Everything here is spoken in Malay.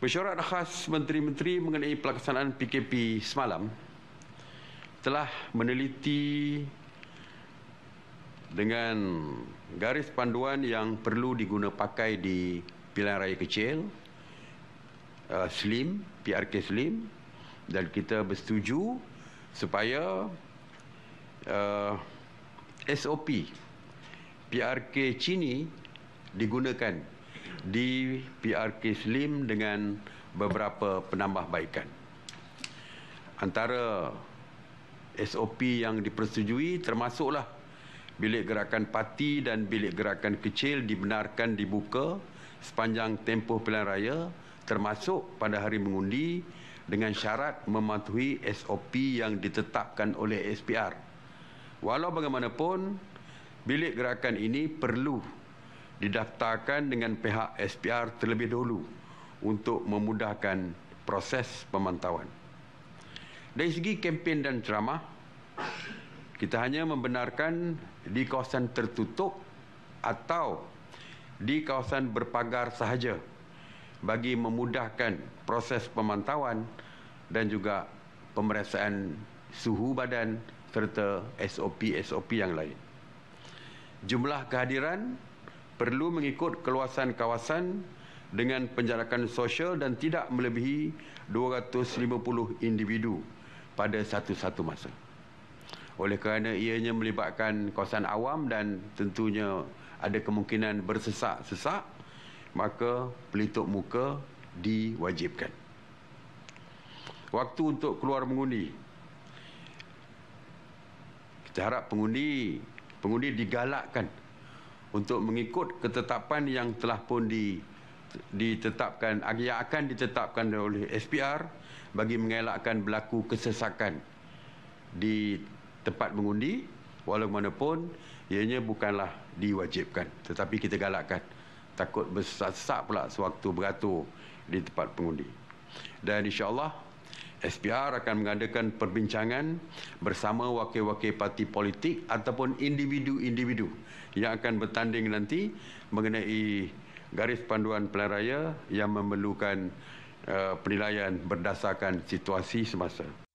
Mesyuarat khas menteri-menteri mengenai pelaksanaan PKP semalam telah meneliti dengan garis panduan yang perlu diguna pakai di pilihan raya kecil uh, Slim, PRK Slim dan kita bersetuju supaya uh, SOP PRK Cini digunakan di PRK Slim dengan beberapa penambahbaikan. Antara SOP yang dipersetujui termasuklah bilik gerakan parti dan bilik gerakan kecil dibenarkan dibuka sepanjang tempoh pilihan raya termasuk pada hari mengundi dengan syarat mematuhi SOP yang ditetapkan oleh SPR. Walau bagaimanapun, bilik gerakan ini perlu didaftarkan dengan pihak SPR terlebih dahulu untuk memudahkan proses pemantauan. Dari segi kempen dan ceramah, kita hanya membenarkan di kawasan tertutup atau di kawasan berpagar sahaja bagi memudahkan proses pemantauan dan juga pemeriksaan suhu badan serta SOP-SOP yang lain. Jumlah kehadiran perlu mengikut keluasan kawasan dengan penjarakan sosial dan tidak melebihi 250 individu pada satu-satu masa. Oleh kerana ianya melibatkan kawasan awam dan tentunya ada kemungkinan bersesak-sesak, maka pelitup muka diwajibkan. Waktu untuk keluar mengundi. Kita harap pengundi pengundi digalakkan untuk mengikut ketetapan yang telah pun di, ditetapkan yang akan ditetapkan oleh SPR bagi mengelakkan berlaku kesesakan di tempat mengundi walaupun ianya bukanlah diwajibkan tetapi kita galakkan takut bersesak pula sewaktu beratur di tempat pengundi dan insyaAllah Allah SPR akan mengadakan perbincangan bersama wakil-wakil parti politik ataupun individu-individu yang akan bertanding nanti mengenai garis panduan pelan raya yang memerlukan uh, penilaian berdasarkan situasi semasa.